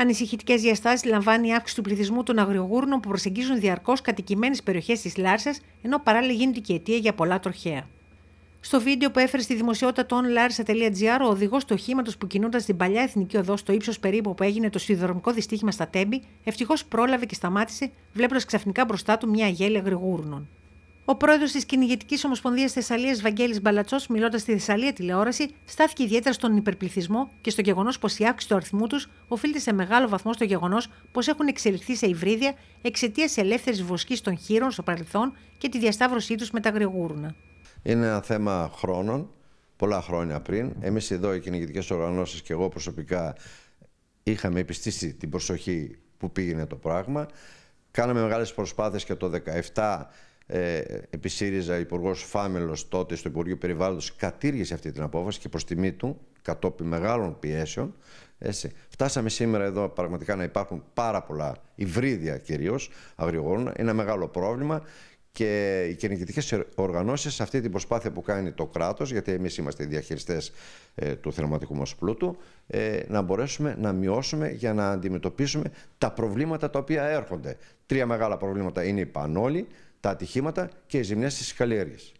Ανησυχητικές διαστάσεις λαμβάνει η αύξηση του πληθυσμού των αγριογούρνων που προσεγγίζουν διαρκώς κατοικημένες περιοχές τη Λάρσα, ενώ παράλληλα γίνεται και αιτία για πολλά τροχέα. Στο βίντεο που έφερε στη δημοσιότητα το onlarsa.gr, ο οδηγός του οχήματος που κινούνταν στην παλιά εθνική οδό στο ύψος περίπου που έγινε το σιδηροδρομικό δυστύχημα στα Τέμπη, ευτυχώς πρόλαβε και σταμάτησε, βλέποντας ξαφνικά μπροστά του μια γέλια γρηγούρνων. Ο πρόεδρος της Κυνηγετική Ομοσπονδίας Θεσσαλίας, Βαγγέλης Μπαλατσός, μιλώντας στη Θεσσαλία τηλεόραση, στάθηκε ιδιαίτερα στον υπερπληθυσμό και στο γεγονός πως η αύξηση του αριθμού τους οφείλεται σε μεγάλο βαθμό στο γεγονός πως έχουν εξελιχθεί σε υβρίδια εξαιτίας ελεύθερης βοσκής των χείρων στο παρελθόν και τη διασταύρωσή τους με τα γρηγούρουνα. Είναι ένα θέμα χρόνων, πολλά χρόνια πριν. Εμείς εδώ, οι κυνηγετικέ οργανώσεις και εγώ προσωπικά, είχαμε επιστήσει την προσοχή που πήγαινε το πράγμα. Κάναμε μεγάλες προσπάθειες και το 17 ε, επί ΣΥΡΙΖΑ υπουργός Φάμελος τότε στο Υπουργείο Περιβάλλοντος κατήργησε αυτή την απόφαση και προς τιμή του, κατόπιν μεγάλων πιέσεων. Έτσι. Φτάσαμε σήμερα εδώ πραγματικά να υπάρχουν πάρα πολλά υβρίδια κυρίως αγριογόνων. Ένα μεγάλο πρόβλημα και οι κυνηγητικές οργανώσεις σε αυτή την προσπάθεια που κάνει το κράτος, γιατί εμείς είμαστε οι διαχειριστές ε, του θερματικού μα πλούτου, ε, να μπορέσουμε να μειώσουμε για να αντιμετωπίσουμε τα προβλήματα τα οποία έρχονται. Τρία μεγάλα προβλήματα είναι οι πανόλοι, τα ατυχήματα και οι ζημιές της καλλιέργειε.